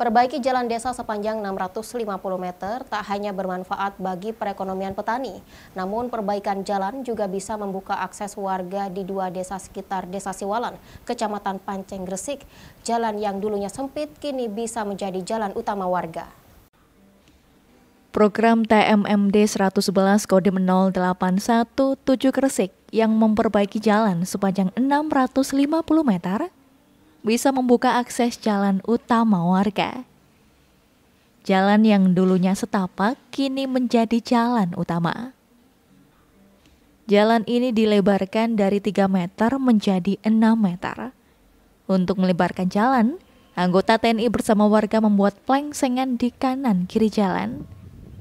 Perbaiki jalan desa sepanjang 650 meter tak hanya bermanfaat bagi perekonomian petani, namun perbaikan jalan juga bisa membuka akses warga di dua desa sekitar Desa Siwalan, Kecamatan Panceng Gresik. Jalan yang dulunya sempit kini bisa menjadi jalan utama warga. Program TMMD 111 kode 0817 Gresik yang memperbaiki jalan sepanjang 650 meter bisa membuka akses jalan utama warga. Jalan yang dulunya setapak kini menjadi jalan utama. Jalan ini dilebarkan dari 3 meter menjadi 6 meter. Untuk melebarkan jalan, anggota TNI bersama warga membuat plengsengan di kanan kiri jalan.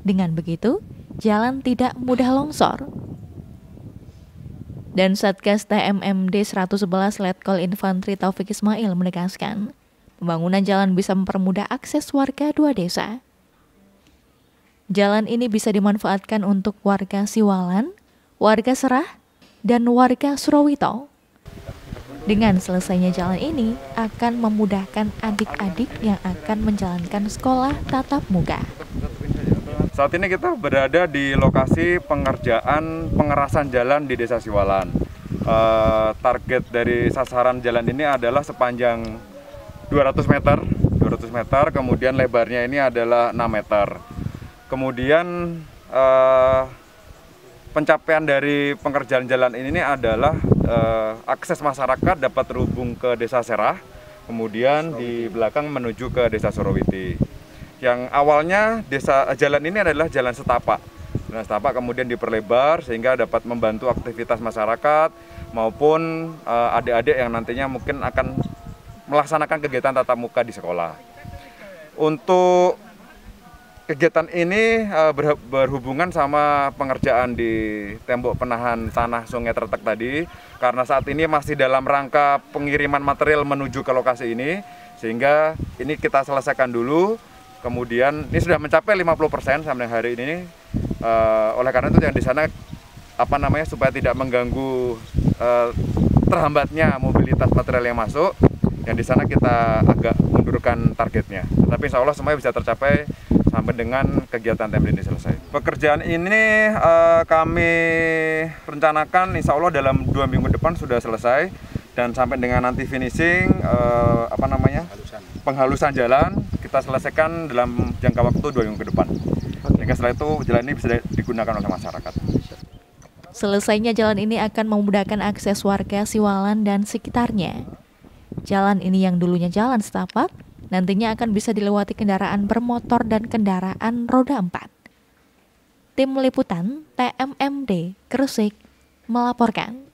Dengan begitu, jalan tidak mudah longsor dan Satgas TMMD 111 Letkol Infanteri Taufik Ismail menegaskan, pembangunan jalan bisa mempermudah akses warga dua desa. Jalan ini bisa dimanfaatkan untuk warga Siwalan, warga Serah, dan warga Surawito. Dengan selesainya jalan ini akan memudahkan adik-adik yang akan menjalankan sekolah tatap muka. Saat ini kita berada di lokasi pengerjaan pengerasan jalan di Desa Siwalan. E, target dari sasaran jalan ini adalah sepanjang 200 meter, 200 meter, kemudian lebarnya ini adalah 6 meter. Kemudian e, pencapaian dari pengerjaan jalan ini adalah e, akses masyarakat dapat terhubung ke Desa Serah, kemudian di belakang menuju ke Desa Sorowiti yang awalnya desa eh, jalan ini adalah jalan setapak. Jalan setapak kemudian diperlebar sehingga dapat membantu aktivitas masyarakat maupun eh, adik-adik yang nantinya mungkin akan melaksanakan kegiatan tatap muka di sekolah. Untuk kegiatan ini eh, berhubungan sama pengerjaan di tembok penahan tanah sungai tertek tadi karena saat ini masih dalam rangka pengiriman material menuju ke lokasi ini sehingga ini kita selesaikan dulu kemudian ini sudah mencapai 50% sampai hari ini uh, oleh karena itu yang di sana apa namanya supaya tidak mengganggu uh, terhambatnya mobilitas material yang masuk yang di sana kita agak mundurkan targetnya Tapi insya Allah semuanya bisa tercapai sampai dengan kegiatan tempel ini selesai pekerjaan ini uh, kami rencanakan insya Allah dalam dua minggu depan sudah selesai dan sampai dengan nanti finishing uh, apa namanya penghalusan, penghalusan jalan kita selesaikan dalam jangka waktu dua minggu ke depan. Sehingga setelah itu jalan ini bisa digunakan oleh masyarakat. Selesainya jalan ini akan memudahkan akses warga Siwalan dan sekitarnya. Jalan ini yang dulunya jalan setapak, nantinya akan bisa dilewati kendaraan bermotor dan kendaraan roda empat. Tim Liputan TMMD Kresik melaporkan.